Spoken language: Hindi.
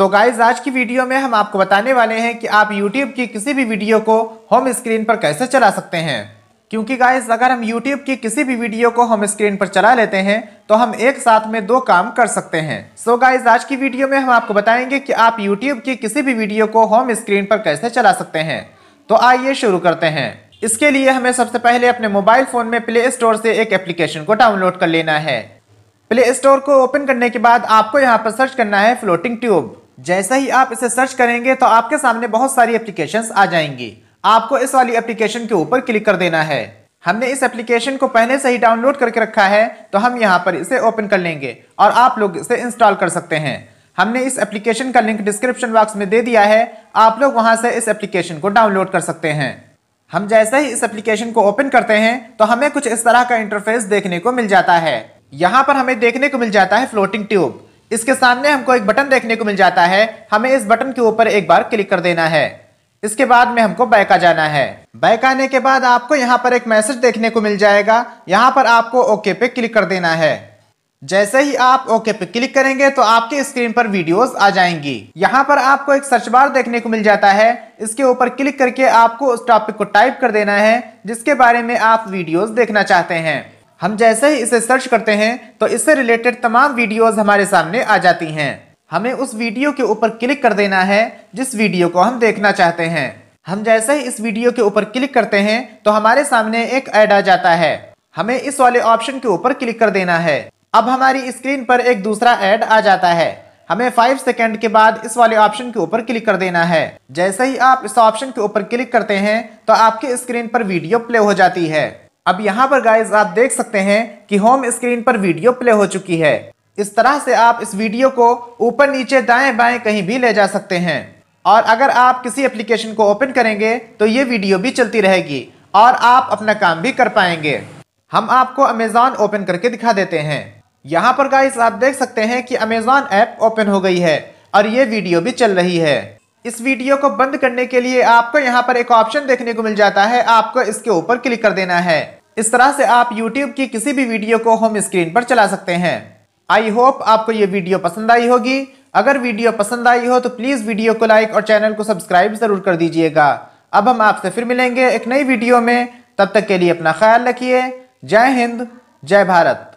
तो गाइज आज की वीडियो में हम आपको बताने वाले हैं कि आप YouTube की किसी भी वीडियो को होम स्क्रीन पर कैसे चला सकते हैं क्योंकि गाइज अगर हम YouTube की किसी भी वीडियो को होम स्क्रीन पर चला लेते हैं तो हम एक साथ में दो काम कर सकते हैं सो so गाइज आज की वीडियो में हम आपको बताएंगे कि आप YouTube की किसी भी वीडियो को होम स्क्रीन पर कैसे चला सकते हैं तो आइए शुरू करते हैं इसके लिए हमें सबसे पहले अपने मोबाइल फ़ोन में प्ले स्टोर से एक एप्लीकेशन को डाउनलोड कर लेना है प्ले स्टोर को ओपन करने के बाद आपको यहाँ पर सर्च करना है फ्लोटिंग ट्यूब जैसे ही आप इसे सर्च करेंगे तो आपके सामने बहुत सारी एप्लीकेशंस आ जाएंगी आपको इस वाली एप्लीकेशन के ऊपर क्लिक कर देना है हमने इस एप्लीकेशन को पहले से ही डाउनलोड करके रखा है तो हम यहाँ पर इसे ओपन कर लेंगे और आप लोग इसे इंस्टॉल कर सकते हैं हमने इस एप्लीकेशन का लिंक डिस्क्रिप्शन बॉक्स में दे दिया है आप लोग वहां से इस एप्लीकेशन को डाउनलोड कर सकते हैं हम जैसे ही इस एप्लीकेशन को ओपन करते हैं तो हमें कुछ इस तरह का इंटरफेस देखने को मिल जाता है यहाँ पर हमें देखने को मिल जाता है फ्लोटिंग ट्यूब इसके सामने हमको एक बटन देखने को मिल जाता है हमें इस बटन के ऊपर एक बार क्लिक कर देना है इसके बाद में हमको बैक आ जाना है बैक आने के बाद आपको यहाँ पर एक मैसेज देखने को मिल जाएगा यहाँ पर आपको ओके पे क्लिक कर देना है जैसे ही आप ओके पे क्लिक करेंगे तो आपके स्क्रीन पर वीडियोस आ जाएंगी यहाँ पर आपको एक सर्च बार देखने को मिल जाता है इसके ऊपर क्लिक करके आपको उस टॉपिक को टाइप कर देना है जिसके बारे में आप वीडियोस देखना चाहते हैं हम जैसे ही इसे सर्च करते हैं तो इससे रिलेटेड तमाम वीडियोस हमारे सामने आ जाती हैं हमें उस वीडियो के ऊपर क्लिक कर देना है जिस वीडियो को हम देखना चाहते हैं हम जैसे ही इस वीडियो के ऊपर क्लिक करते हैं तो हमारे सामने एक ऐड आ जाता है हमें इस वाले ऑप्शन के ऊपर क्लिक कर देना है अब हमारी स्क्रीन पर एक दूसरा ऐड आ जाता है हमें 5 सेकंड के बाद इस वाले ऑप्शन के ऊपर क्लिक कर देना है जैसे ही आप इस ऑप्शन के ऊपर क्लिक करते हैं तो आपके स्क्रीन पर वीडियो प्ले हो जाती है अब यहाँ पर गाइज आप देख सकते हैं कि होम स्क्रीन पर वीडियो प्ले हो चुकी है इस तरह से आप इस वीडियो को ऊपर नीचे दाएं बाएं कहीं भी ले जा सकते हैं और अगर आप किसी एप्लीकेशन को ओपन करेंगे तो ये वीडियो भी चलती रहेगी और आप अपना काम भी कर पाएंगे हम आपको अमेज़ॉन ओपन करके दिखा देते हैं यहाँ पर गाइस आप देख सकते हैं कि अमेज़ॉन ऐप ओपन हो गई है और ये वीडियो भी चल रही है इस वीडियो को बंद करने के लिए आपको यहाँ पर एक ऑप्शन देखने को मिल जाता है आपको इसके ऊपर क्लिक कर देना है इस तरह से आप YouTube की किसी भी वीडियो को होम स्क्रीन पर चला सकते हैं आई होप आपको ये वीडियो पसंद आई होगी अगर वीडियो पसंद आई हो तो प्लीज़ वीडियो को लाइक और चैनल को सब्सक्राइब ज़रूर कर दीजिएगा अब हम आपसे फिर मिलेंगे एक नई वीडियो में तब तक के लिए अपना ख्याल रखिए जय हिंद जय भारत